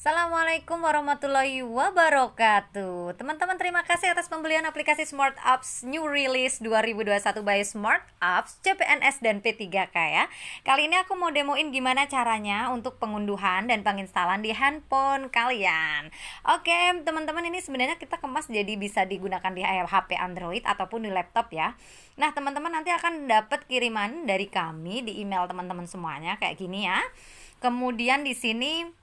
Assalamualaikum warahmatullahi wabarakatuh Teman-teman terima kasih atas pembelian aplikasi Smart Apps New Release 2021 by Smart Apps, CPNS, dan P3K ya Kali ini aku mau demoin gimana caranya untuk pengunduhan dan penginstalan di handphone kalian Oke teman-teman ini sebenarnya kita kemas jadi bisa digunakan di HP Android ataupun di laptop ya Nah teman-teman nanti akan dapat kiriman dari kami di email teman-teman semuanya kayak gini ya Kemudian di sini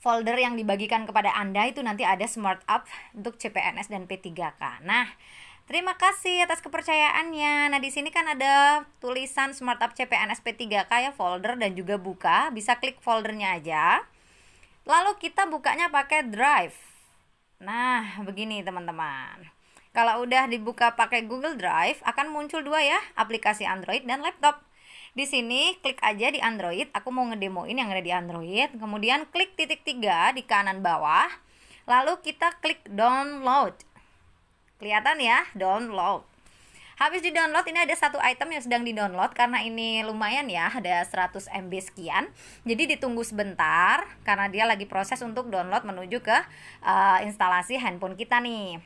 folder yang dibagikan kepada Anda itu nanti ada Smart Up untuk CPNS dan P3K. Nah, Terima kasih atas kepercayaannya. Nah, di sini kan ada tulisan Smart Up CPNS P3K ya folder dan juga buka. Bisa klik foldernya aja. Lalu kita bukanya pakai Drive. Nah, begini teman-teman. Kalau udah dibuka pakai Google Drive, akan muncul dua ya, aplikasi Android dan laptop. Di sini klik aja di Android, aku mau ngedemoin yang ada di Android. Kemudian klik titik tiga di kanan bawah. Lalu kita klik download. Kelihatan ya, download. Habis di download ini ada satu item yang sedang di download karena ini lumayan ya ada 100 MB sekian. Jadi ditunggu sebentar karena dia lagi proses untuk download menuju ke uh, instalasi handphone kita nih.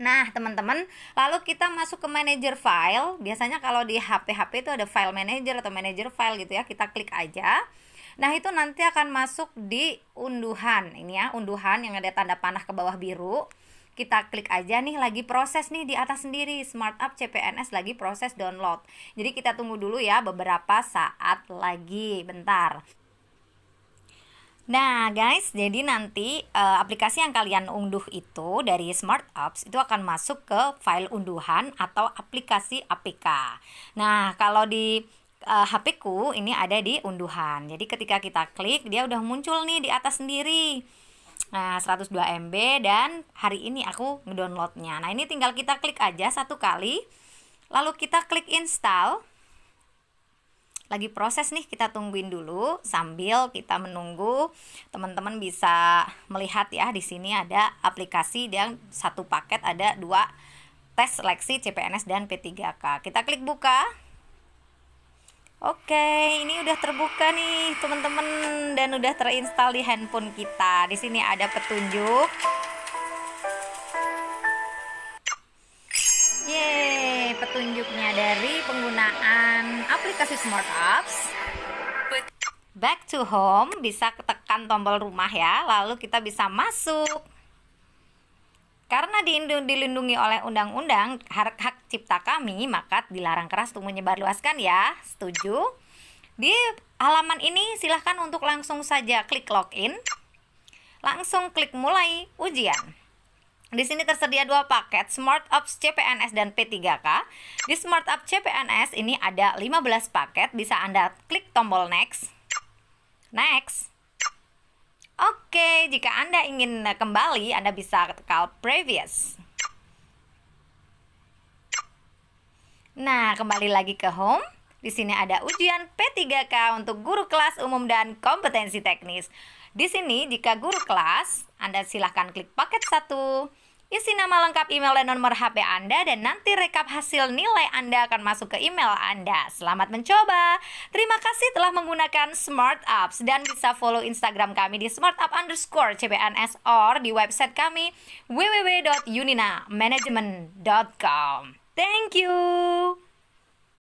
Nah, teman-teman, lalu kita masuk ke manager file. Biasanya kalau di HP-HP itu ada file manager atau manager file gitu ya. Kita klik aja. Nah, itu nanti akan masuk di unduhan. Ini ya, unduhan yang ada tanda panah ke bawah biru. Kita klik aja nih lagi proses nih di atas sendiri Smart Up CPNS lagi proses download. Jadi kita tunggu dulu ya beberapa saat lagi. Bentar. Nah, guys, jadi nanti uh, aplikasi yang kalian unduh itu dari Smart Apps itu akan masuk ke file unduhan atau aplikasi APK. Nah, kalau di uh, eh, HP ku ini ada di unduhan. Jadi ketika kita klik, dia udah muncul nih di atas sendiri. Nah, 102 MB dan hari ini aku ngedownloadnya. Nah, ini tinggal kita klik aja satu kali. Lalu kita klik install lagi proses nih kita tungguin dulu sambil kita menunggu teman-teman bisa melihat ya di sini ada aplikasi yang satu paket ada dua tes seleksi CPNS dan P3K. Kita klik buka. Oke, ini udah terbuka nih teman-teman dan udah terinstal di handphone kita. Di sini ada petunjuk petunjuknya dari penggunaan aplikasi Smart Apps. Back to home bisa tekan tombol rumah ya, lalu kita bisa masuk. Karena dilindungi oleh undang-undang hak, hak cipta kami, maka dilarang keras untuk menyebarluaskan ya. Setuju? Di halaman ini silahkan untuk langsung saja klik login. Langsung klik mulai ujian. Di sini tersedia dua paket Smart Ops CPNS dan P3K. Di Smart Ops CPNS ini ada 15 paket, bisa Anda klik tombol next. Next. Oke, jika Anda ingin eh, kembali, Anda bisa tekan previous. Nah, kembali lagi ke home. Di sini ada ujian P3K untuk guru kelas umum dan kompetensi teknis. Di sini, jika guru kelas, Anda silahkan klik paket 1, isi nama lengkap email dan nomor HP Anda, dan nanti rekap hasil nilai Anda akan masuk ke email Anda. Selamat mencoba! Terima kasih telah menggunakan Smart Apps dan bisa follow Instagram kami di Smart Up underscore cbns or di website kami www.unina.management.com Thank you!